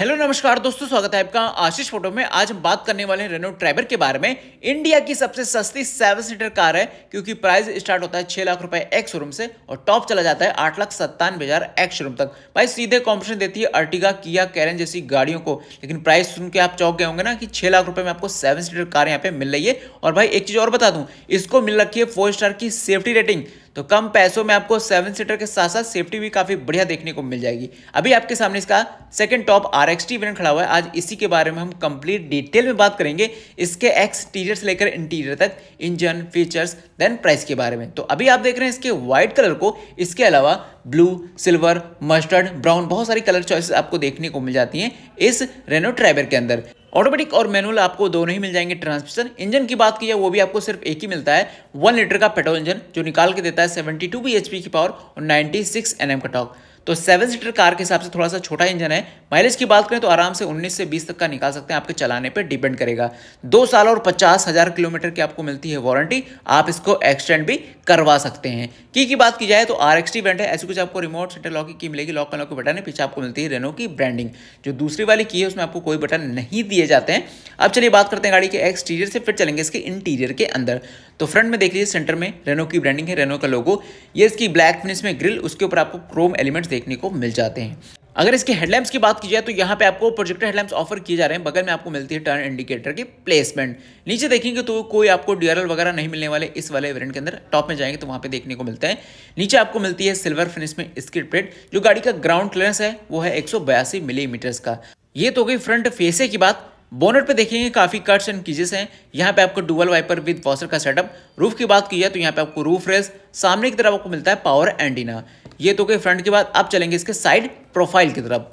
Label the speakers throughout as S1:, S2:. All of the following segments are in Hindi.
S1: हेलो नमस्कार दोस्तों स्वागत है आपका आशीष फोटो में आज हम बात करने वाले हैं रेनो ट्रैबर के बारे में इंडिया की सबसे सस्ती सेवन सीटर कार है क्योंकि प्राइस स्टार्ट होता है छह लाख रुपए एक्स शोरूम से और टॉप चला जाता है आठ लाख सत्तानवे हजार एक्स शोरूम तक भाई सीधे कॉम्पिटिशन देती है अर्टिगा किया कैरन जैसी गाड़ियों को लेकिन प्राइस सुन के आप चौक गए होंगे ना कि छह लाख रुपए में आपको सेवन सीटर कार यहाँ पे मिल रही है और भाई एक चीज और बता दूं इसको मिल रखी है फोर स्टार की सेफ्टी रेटिंग तो कम पैसों में आपको सेवन सीटर के साथ साथ सेफ्टी भी काफ़ी बढ़िया देखने को मिल जाएगी अभी आपके सामने इसका सेकंड टॉप आर एक्स खड़ा हुआ है आज इसी के बारे में हम कंप्लीट डिटेल में बात करेंगे इसके एक्सटीरियर से लेकर इंटीरियर तक इंजन फीचर्स देन प्राइस के बारे में तो अभी आप देख रहे हैं इसके व्हाइट कलर को इसके अलावा ब्लू सिल्वर मस्टर्ड ब्राउन बहुत सारी कलर चॉइसेस आपको देखने को मिल जाती हैं इस रेनो ट्राइवर के अंदर ऑटोमेटिक और मैनुअल आपको दोनों ही मिल जाएंगे ट्रांसमिशन इंजन की बात की जाए वो भी आपको सिर्फ एक ही मिलता है वन लीटर का पेट्रोल इंजन जो निकाल के देता है सेवेंटी टू की पावर और नाइन्टी सिक्स एन का टॉक तो सेवन सीटर कार के हिसाब से थोड़ा सा छोटा इंजन है माइलेज की बात करें तो आराम से उन्नीस से बीस तक का निकाल सकते हैं आपके चलाने पर डिपेंड करेगा दो साल और पचास हज़ार किलोमीटर की आपको मिलती है वारंटी आप इसको एक्सटेंड भी करवा सकते हैं की की बात की जाए तो आर एक्सटी ब्रांड है ऐसी कुछ आपको रिमोट सेंटर लॉक की मिलेगी लॉक लॉक के बटन है पीछे आपको मिलती है रेनो की ब्रांडिंग जो दूसरी वाली की है उसमें आपको कोई बटन नहीं दिए जाते हैं अब चलिए बात करते हैं गाड़ी के एक्सटीरियर से फिर चलेंगे इसके इंटीरियर के अंदर तो फ्रंट में देख लीजिए सेंटर में रेनो की ब्रांडिंग है रेनो का लोगो ये इसकी ब्लैक फिनिश में ग्रिल उसके ऊपर आपको क्रोम एलिमेंट्स देखने को मिल जाते हैं अगर इसके हेडलैम्प्स की बात की जाए तो यहाँ पे आपको प्रोजेक्टर हेडलैम्प्स ऑफर किए जा रहे हैं बगल में आपको मिलती है टर्न इंडिकेटर की प्लेसमेंट नीचे देखेंगे तो कोई आपको डीआरएल वगैरह नहीं मिलने वाले इस वाले वेरिएंट के अंदर टॉप में जाएंगे तो वहाँ पे देखने को मिलता है नीचे आपको मिलती है सिल्वर फिनिश में स्किड प्लेट जो गाड़ी का ग्राउंड क्लियरेंस है वो है एक मिलीमीटर्स का ये तो गई फ्रंट फेसे की बात बोनेट पे देखेंगे काफ़ी कट्स एंड किजेस हैं यहाँ पे आपको डुबल वाइपर विद वॉशर का सेटअप रूफ की बात की जाए तो यहाँ पे आपको रूफ रेस सामने की तरफ आपको मिलता है पावर एंटीना ये तो गई फ्रंट के बाद अब चलेंगे इसके साइड प्रोफाइल की तरफ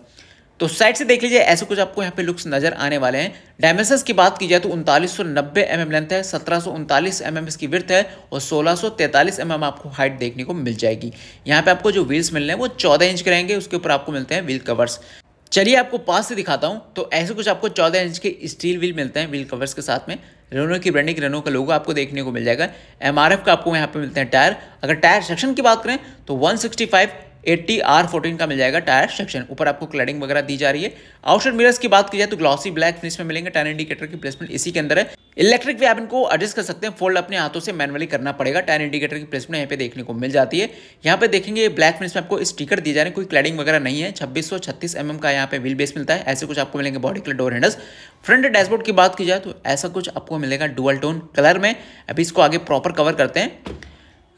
S1: तो साइड से देख लीजिए ऐसे कुछ आपको यहाँ पे लुक्स नजर आने वाले हैं डायमेंशन की बात की जाए तो उनतालीस सौ नब्बे एम एम लेंथ है सत्रह सौ उनतालीस एम mm एम इसकी विर्थ है और सोलह सौ तैंतालीस एम mm एम आपको हाइट देखने को मिल जाएगी यहाँ पे आपको जो व्हील्स मिल रहे हैं वो चौदह इंच के रहेंगे उसके ऊपर आपको मिलते हैं व्हील कवर्स चलिए आपको पास से दिखाता हूँ तो ऐसे कुछ आपको चौदह इंच के स्टील व्हील मिलते हैं व्हील कवर्स के साथ में रेनो की ब्रांडिंग रेनो का लोगो आपको देखने को मिल जाएगा एम का आपको यहाँ पे मिलते हैं टायर अगर टायर सेक्शन की बात करें तो 165 एट्टी आर फोर्टीन का मिल जाएगा टायर सेक्शन ऊपर आपको क्लडिंग वगैरह दी जा रही है आउटसाइड मिरर्स की बात की जाए तो ग्लॉसी ब्लैक फिनिश में मिलेंगे टायर इंडिकेटर की प्लेसमेंट इसी के अंदर है इलेक्ट्रिक वेबन को एडजस्ट कर सकते हैं फोल्ड अपने हाथों से मैनुअली करना पड़ेगा टैन इंडिकेटर की प्लेसमेंट यहाँ पे देखने को मिल जाती है यहाँ पे देखेंगे ब्लैक फिनिश में आपको स्टिकर दिए जा रहे हैं कोई क्लैडिंग वगैरह नहीं है छब्बीस सौ छत्तीस एम mm का यहाँ पे व्हील बेस मिलता है ऐसे कुछ आपको मिलेंगे body colour door handles front dashboard की बात की जाए तो ऐसा कुछ आपको मिलेगा डुअल टोन कलर में अभी इसको आगे प्रॉपर कवर करते हैं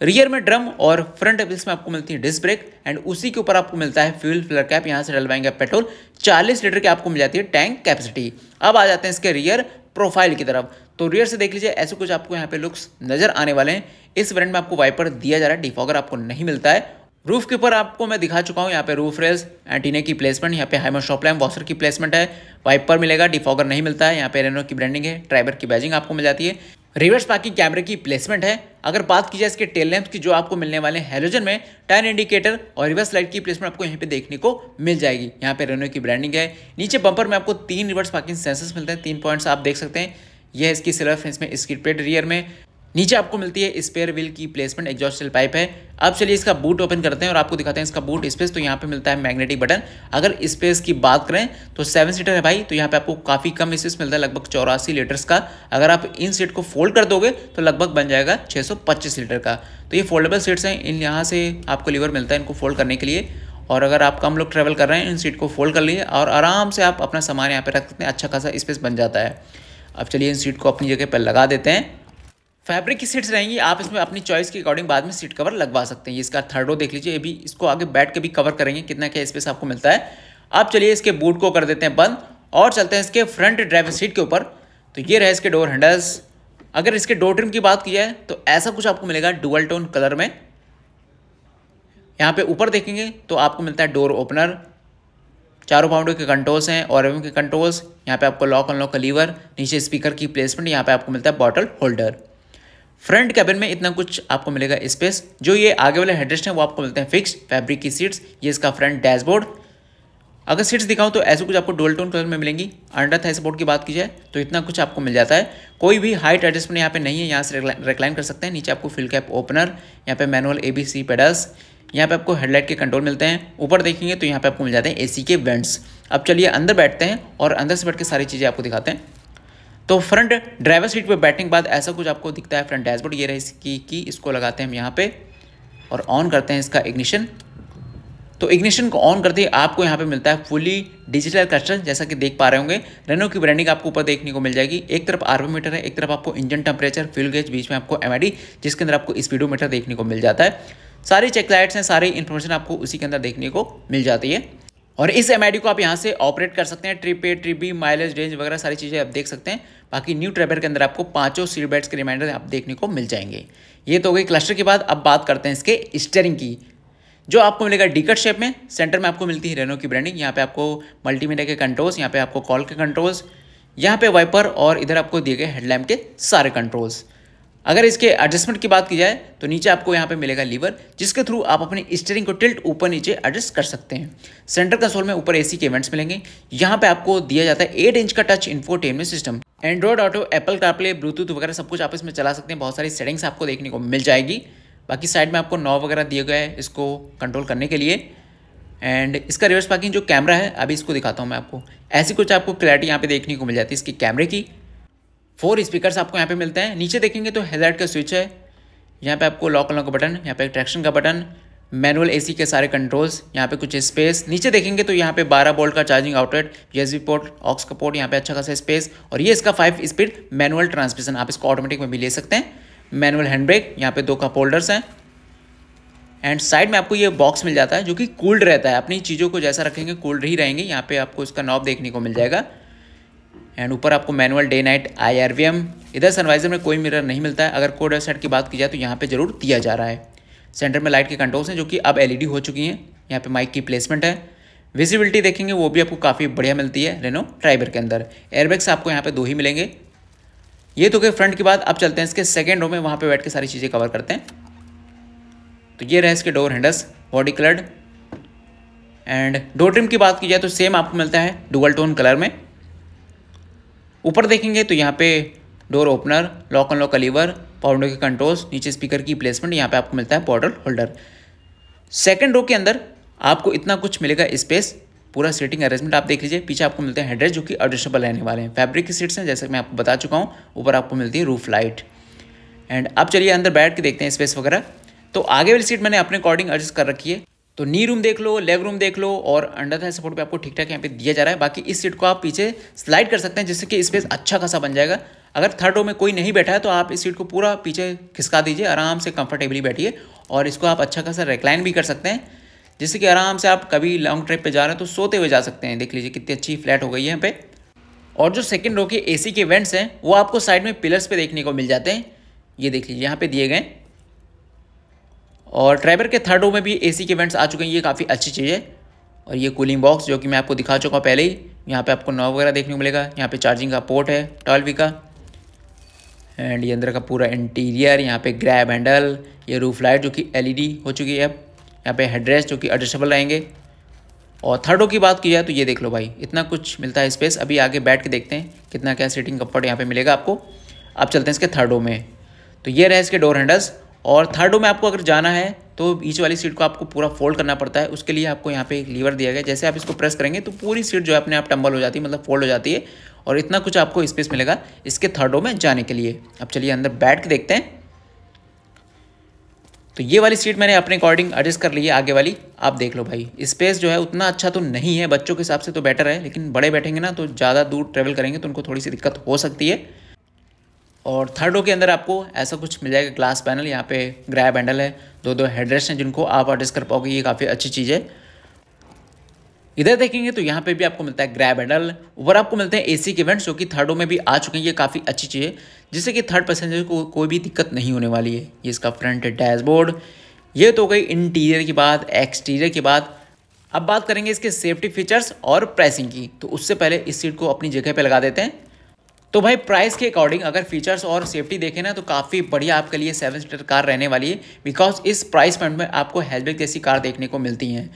S1: रियर में ड्रम और फ्रंट अपिल्स में आपको मिलती है डिस्क ब्रेक एंड उसी के ऊपर आपको मिलता है फ्यूल फिलर कैप यहाँ से डलवाएंगे पेट्रोल 40 लीटर की आपको मिल जाती है टैंक कैपेसिटी अब आ जाते हैं इसके रियर प्रोफाइल की तरफ तो रियर से देख लीजिए ऐसे कुछ आपको यहाँ पे लुक्स नजर आने वाले हैं इस ब्रांड में आपको वाइपर दिया जा रहा है डिफॉगर आपको नहीं मिलता है रूफ के ऊपर आपको मैं दिखा चुका हूँ यहाँ पे रूफ रेस एंटीने की प्लेसमेंट यहाँ पे हाइमर शॉप वॉशर की प्लेसमेंट है वाइपर मिलेगा डिफॉगर नहीं मिलता है यहाँ पे रेनो की ब्रांडिंग है ट्राइबर की बैजिंग आपको मिल जाती है रिवर्स पार्किंग कैमरे की प्लेसमेंट है अगर बात की जाए इसके टेल लैंप की जो आपको मिलने वाले हेलोजन में टर्न इंडिकेटर और रिवर्स लाइट की प्लेसमेंट आपको यहीं पे देखने को मिल जाएगी यहाँ पे रेनो की ब्रांडिंग है नीचे बम्पर में आपको तीन रिवर्स पार्किंग सेंसर्स मिलते हैं तीन पॉइंट्स आप देख सकते हैं यह इसकी सिल्वर फेंस में इसकी प्लेट रियर में नीचे आपको मिलती है स्पेयर व्हील की प्लेसमेंट एग्जॉस्टल पाइप है अब चलिए इसका बूट ओपन करते हैं और आपको दिखाते हैं इसका बूट स्पेस तो यहाँ पे मिलता है मैग्नेटिक बटन अगर स्पेस की बात करें तो सेवन सीटर है भाई तो यहाँ पे आपको काफ़ी कम स्पेस मिलता है लगभग चौरासी लीटर्स का अगर आप इन सीट को फोल्ड कर दोगे तो लगभग बन जाएगा 625 लीटर का तो ये फोल्डेबल सीट्स हैं इन यहाँ से आपको लीवर मिलता है इनको फोल्ड करने के लिए और अगर आप कम लोग ट्रैवल कर रहे हैं इन सीट को फोल्ड कर लिए और आराम से आप अपना सामान यहाँ पर रख सकते हैं अच्छा खासा स्पेस बन जाता है अब चलिए इन सीट को अपनी जगह पर लगा देते हैं फैब्रिक की सीट्स रहेंगी आप इसमें अपनी चॉइस के अकॉर्डिंग बाद में सीट कवर लगवा सकते हैं इसका थर्ड रो देख लीजिए अभी इसको आगे बैठ के भी कवर करेंगे कितना क्या स्पेस आपको मिलता है अब चलिए इसके बूट को कर देते हैं बंद और चलते हैं इसके फ्रंट ड्राइवर सीट के ऊपर तो ये रहे इसके डोर हैंडल्स अगर इसके डोर ट्रिम की बात की जाए तो ऐसा कुछ आपको मिलेगा डुअल टोन कलर में यहाँ पे ऊपर देखेंगे तो आपको मिलता है डोर ओपनर चारों पाउंडों के कंट्रोल्स हैं और एवं के कंट्रोल्स यहाँ पे आपको लॉक अनलॉक का लीवर नीचे स्पीकर की प्लेसमेंट यहाँ पे आपको मिलता है बॉटल होल्डर फ्रंट कैबिन में इतना कुछ आपको मिलेगा स्पेस जो ये आगे वाले हेडरेस्ट हैं वो आपको मिलते हैं फिक्स फैब्रिक की सीट्स ये इसका फ्रंट डैशबोर्ड अगर सीट्स दिखाऊं तो ऐसे कुछ आपको डोल टोन कलर में मिलेंगी अंडर थाई सपोर्ट की बात की जाए तो इतना कुछ आपको मिल जाता है कोई भी हाइट एडजस्टमेंट यहाँ पे नहीं है यहाँ से रिक्लाइन कर सकते हैं नीचे आपको फिल कैप ओपनर यहाँ पे manual A B C pedals यहाँ पे आपको हेडलाइट के कंट्रोल मिलते हैं ऊपर देखेंगे तो यहाँ पर आपको मिल जाते हैं ए के वेंट्स अब चलिए अंदर बैठते हैं और अंदर से बैठ के सारी चीज़ें आपको दिखाते हैं तो फ्रंट ड्राइवर सीट पे बैठने के बाद ऐसा कुछ आपको दिखता है फ्रंट डैशबोर्ड ये रही इसकी कि इसको लगाते हैं हम यहाँ पे और ऑन करते हैं इसका इग्निशन तो इग्निशन को ऑन करते ही आपको यहाँ पे मिलता है फुली डिजिटल कस्टर जैसा कि देख पा रहे होंगे रेनो की ब्रांडिंग आपको ऊपर देखने को मिल जाएगी एक तरफ आर्बोमीटर है एक तरफ आपको इंजन टेम्परेचर फ्यूल गेज बीच में आपको एम जिसके अंदर आपको स्पीडोमीटर देखने को मिल जाता है सारी चेकलाइट्स हैं सारी इन्फॉर्मेशन आपको उसी के अंदर देखने को मिल जाती है और इस एम को आप यहाँ से ऑपरेट कर सकते हैं trip A trip B mileage range वगैरह सारी चीज़ें आप देख सकते हैं बाकी न्यू ट्रेबर के अंदर आपको पांचों सीट बेड्स के रिमाइंडर आप देखने को मिल जाएंगे ये तो हो गई क्लस्टर के बाद अब बात करते हैं इसके स्टेयरिंग की जो आपको मिलेगा डिकट शेप में सेंटर में आपको मिलती है रेनो की ब्रांडिंग यहाँ पे आपको मल्टीमीडिया के कंट्रोल्स यहाँ पे आपको कॉल के कंट्रोल्स यहाँ पे वाइपर और इधर आपको दिए गए हेडलैम्प के सारे कंट्रोल्स अगर इसके एडजस्टमेंट की बात की जाए तो नीचे आपको यहाँ पे मिलेगा लीवर जिसके थ्रू आप अपने स्टेरिंग को टिल्ट ऊपर नीचे एडजस्ट कर सकते हैं सेंटर कंसोल में ऊपर एसी के इवेंट्स मिलेंगे यहाँ पे आपको दिया जाता है एट इंच का touch infotainment system Android Auto Apple CarPlay Bluetooth वगैरह सब कुछ आप इसमें चला सकते हैं बहुत सारी सेटिंग्स आपको देखने को मिल जाएगी बाकी साइड में आपको नॉव वगैरह दिए गए इसको कंट्रोल करने के लिए एंड इसका रिवर्स पार्किंग जो कैमरा है अभी इसको दिखाता हूँ मैं आपको ऐसी कुछ आपको क्लैरिटी यहाँ पे देखने को मिल जाती है इसके कैमरे की फोर स्पीकर आपको यहाँ पे मिलते हैं नीचे देखेंगे तो हेजार्ट का स्विच है यहाँ पे आपको लॉक लॉक का बटन यहाँ पे ट्रैक्शन का बटन मैनुअल एसी के सारे कंट्रोल्स यहाँ पे कुछ स्पेस नीचे देखेंगे तो यहाँ पे 12 बोल्ट का charging outlet USB port aux का पोर्ट यहाँ पे अच्छा खासा स्पेस और ये इसका फाइव स्पीड मैनुअल ट्रांसमिशन आप इसको ऑटोमेटिक में भी ले सकते हैं मैनुअल हैंड ब्रेक यहाँ पे दो कप होल्डर्स हैं एंड साइड में आपको ये बॉक्स मिल जाता है जो कि कूल्ड रहता है अपनी चीज़ों को जैसा रखेंगे कूल्ड ही रहेंगे यहाँ पे आपको इसका नॉब देखने को मिल जाएगा एंड ऊपर आपको manual day night I R V M इधर सनवाइजर में कोई मिरर नहीं मिलता है अगर कोड वेबसाइट की बात की जाए तो यहाँ पे जरूर दिया जा रहा है सेंटर में लाइट के कंट्रोल्स हैं जो कि अब एलईडी हो चुकी हैं यहाँ पे माइक की प्लेसमेंट है विजिबिलिटी देखेंगे वो भी आपको काफ़ी बढ़िया मिलती है रेनो ड्राइवर के अंदर एयरबैग्स आपको यहाँ पर दो ही मिलेंगे ये तो गए फ्रंट की बात अब चलते हैं इसके सेकेंड रो में वहाँ पर बैठ के सारी चीज़ें कवर करते हैं तो ये रहे इसके door handles body coloured and door trim की बात की जाए तो सेम आपको मिलता है डुअल टोन कलर में ऊपर देखेंगे तो यहाँ पे door opener lock unlock lock lever window के कंट्रोल्स नीचे स्पीकर की प्लेसमेंट यहाँ पे आपको मिलता है पॉडल होल्डर सेकेंड रो के अंदर आपको इतना कुछ मिलेगा स्पेस पूरा सीटिंग अरेंजमेंट आप देख लीजिए पीछे आपको मिलते हैं हेडरेस्ट जो कि एडजस्टेबल रहने वाले हैं फैब्रिक की सीट्स हैं जैसे मैं आपको बता चुका हूँ ऊपर आपको मिलती है रूफ लाइट एंड अब चलिए अंदर बैठ के देखते हैं स्पेस वगैरह तो आगे वाली सीट मैंने अपने अकॉर्डिंग एडजस्ट कर रखी है तो नी रूम देख लो लेग रूम देख लो और अंडर थाई सपोर्ट पे आपको ठीक ठाक यहाँ पे दिया जा रहा है बाकी इस सीट को आप पीछे स्लाइड कर सकते हैं जिससे कि स्पेस अच्छा खासा बन जाएगा अगर थर्ड रो में कोई नहीं बैठा है तो आप इस सीट को पूरा पीछे खिसका दीजिए आराम से कंफर्टेबली बैठिए और इसको आप अच्छा खासा रिक्लाइन भी कर सकते हैं जिससे कि आराम से आप कभी लॉन्ग ट्रिप पर जा रहे हैं तो सोते हुए जा सकते हैं देख लीजिए कितनी अच्छी फ्लैट हो गई है यहाँ पे और जो सेकेंड रो के ए के वेंट्स हैं वो आपको साइड में पिलर्स पर देखने को मिल जाते हैं ये देख लीजिए यहाँ पर दिए गए और ड्राइवर के थर्ड रो में भी एसी के वेंट्स आ चुके हैं ये काफ़ी अच्छी चीज़ है और ये कूलिंग बॉक्स जो कि मैं आपको दिखा चुका हूँ पहले ही यहाँ पे आपको नॉब वगैरह देखने को मिलेगा यहाँ पे चार्जिंग का पोर्ट है ट्वेल्व का एंड ये अंदर का पूरा इंटीरियर यहाँ पे ग्रैब हैंडल ये रूफ लाइट जो कि एलईडी e हो चुकी है अब यहाँ पे हेडरेस्ट जो कि एडजस्टेबल रहेंगे और थर्ड रो की बात की जाए तो ये देख लो भाई इतना कुछ मिलता है स्पेस अभी आगे बैठ के देखते हैं कितना क्या सीटिंग कम्फर्ट यहाँ पर मिलेगा आपको अब चलते हैं इसके थर्ड रो में तो ये रहे इसके डोर हैंडल्स और थर्ड रो में आपको अगर जाना है तो बीच वाली सीट को आपको पूरा फोल्ड करना पड़ता है उसके लिए आपको यहाँ पे एक लीवर दिया गया जैसे आप इसको प्रेस करेंगे तो पूरी सीट जो है अपने आप टंबल हो जाती है मतलब फोल्ड हो जाती है और इतना कुछ आपको स्पेस मिलेगा इसके थर्ड रो में जाने के लिए अब चलिए अंदर बैठ के देखते हैं तो ये वाली सीट मैंने अपने अकॉर्डिंग एडजस्ट कर ली है आगे वाली आप देख लो भाई स्पेस जो है उतना अच्छा तो नहीं है बच्चों के हिसाब से तो बेटर है लेकिन बड़े बैठेंगे ना तो ज़्यादा दूर ट्रेवल करेंगे तो उनको थोड़ी सी दिक्कत हो सकती है और थर्ड रो के अंदर आपको ऐसा कुछ मिल जाएगा ग्लास पैनल यहाँ पे ग्रैब हैंडल है दो दो हेडरेस्ट हैं जिनको आप एडजस्ट कर पाओगे ये काफ़ी अच्छी चीज़ है इधर देखेंगे तो यहाँ पे भी आपको मिलता है ग्रैब हैंडल ऊपर आपको मिलते हैं एसी के इवेंट्स जो कि थर्डों में भी आ चुके हैं ये काफ़ी अच्छी चीज़ है जिससे कि थर्ड पैसेंजर को कोई भी दिक्कत नहीं होने वाली है ये इसका फ्रंट डैशबोर्ड ये तो गई इंटीरियर की बात एक्सटीरियर की बात अब बात करेंगे इसके सेफ्टी फीचर्स और प्राइसिंग की तो उससे पहले इस सीट को अपनी जगह पर लगा देते हैं तो भाई प्राइस के अकॉर्डिंग अगर फीचर्स और सेफ्टी देखें ना तो काफ़ी बढ़िया आपके लिए सेवन सीटर कार रहने वाली है बिकॉज इस प्राइस पॉइंट में आपको हैचबैक जैसी कार देखने को मिलती हैं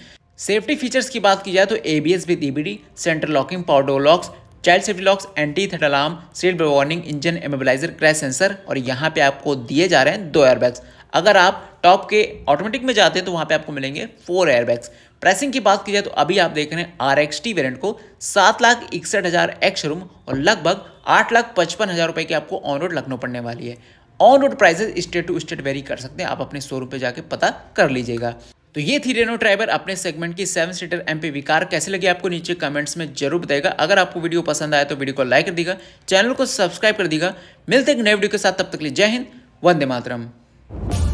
S1: सेफ्टी फीचर्स की बात की जाए तो A B S with D centre locking power door locks child safety locks anti theft alarm seat warning engine immobiliser crash sensor और यहाँ पे आपको दिए जा रहे हैं दो एयरबैग्स अगर आप टॉप के ऑटोमेटिक में जाते हैं तो वहाँ पे आपको मिलेंगे फोर एयरबैग्स प्राइसिंग की बात की जाए तो अभी आप देख रहे हैं आर एक्स टी वेरियंट को सात लाख इकसठ हज़ार एक्स रूम और लगभग आठ लाख पचपन हज़ार रुपए की आपको ऑन रोड लखनऊ पड़ने वाली है on road prices state to state vary कर सकते हैं आप अपने शोरूम पे जाके पता कर लीजिएगा तो ये थी रेनो ड्राइवर अपने सेगमेंट की seven seater M P car कैसे लगी आपको नीचे कमेंट्स में जरूर बताएगा अगर आपको वीडियो पसंद आया तो वीडियो को लाइक कर देगा चैनल को सब्सक्राइब कर देगा मिलते एक नए वीडियो के साथ तब तक लिए जय हिंद वंदे मातरम